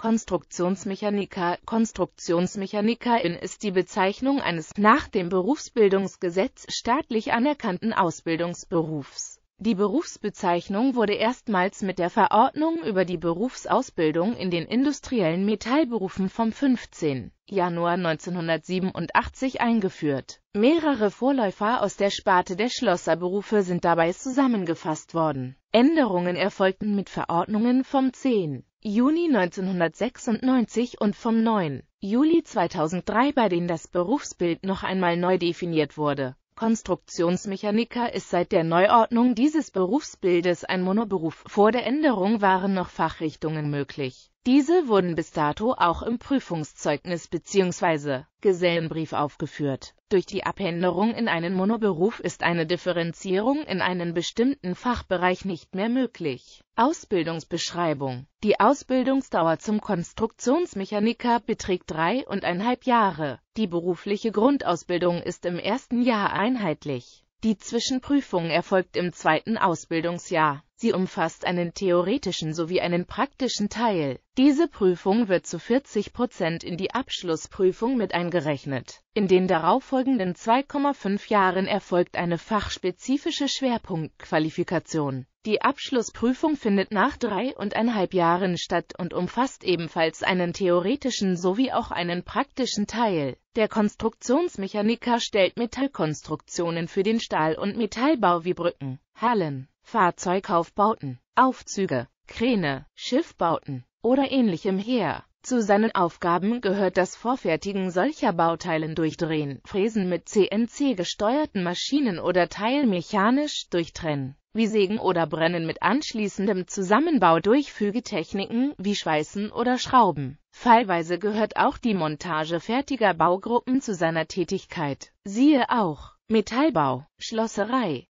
Konstruktionsmechaniker Konstruktionsmechanikerin ist die Bezeichnung eines nach dem Berufsbildungsgesetz staatlich anerkannten Ausbildungsberufs. Die Berufsbezeichnung wurde erstmals mit der Verordnung über die Berufsausbildung in den industriellen Metallberufen vom 15. Januar 1987 eingeführt. Mehrere Vorläufer aus der Sparte der Schlosserberufe sind dabei zusammengefasst worden. Änderungen erfolgten mit Verordnungen vom 10. Juni 1996 und vom 9. Juli 2003, bei denen das Berufsbild noch einmal neu definiert wurde. Konstruktionsmechaniker ist seit der Neuordnung dieses Berufsbildes ein Monoberuf, vor der Änderung waren noch Fachrichtungen möglich diese wurden bis dato auch im Prüfungszeugnis bzw. Gesellenbrief aufgeführt. Durch die Abhänderung in einen Monoberuf ist eine Differenzierung in einen bestimmten Fachbereich nicht mehr möglich. Ausbildungsbeschreibung Die Ausbildungsdauer zum Konstruktionsmechaniker beträgt dreieinhalb Jahre. Die berufliche Grundausbildung ist im ersten Jahr einheitlich. Die Zwischenprüfung erfolgt im zweiten Ausbildungsjahr. Sie umfasst einen theoretischen sowie einen praktischen Teil. Diese Prüfung wird zu 40 Prozent in die Abschlussprüfung mit eingerechnet. In den darauffolgenden 2,5 Jahren erfolgt eine fachspezifische Schwerpunktqualifikation. Die Abschlussprüfung findet nach dreieinhalb Jahren statt und umfasst ebenfalls einen theoretischen sowie auch einen praktischen Teil. Der Konstruktionsmechaniker stellt Metallkonstruktionen für den Stahl- und Metallbau wie Brücken, Hallen, Fahrzeugaufbauten, Aufzüge, Kräne, Schiffbauten oder ähnlichem her. Zu seinen Aufgaben gehört das Vorfertigen solcher Bauteilen durch Drehen, Fräsen mit CNC-gesteuerten Maschinen oder teilmechanisch durchtrennen wie Sägen oder Brennen mit anschließendem Zusammenbau durch Fügetechniken wie Schweißen oder Schrauben. Fallweise gehört auch die Montage fertiger Baugruppen zu seiner Tätigkeit. Siehe auch Metallbau, Schlosserei,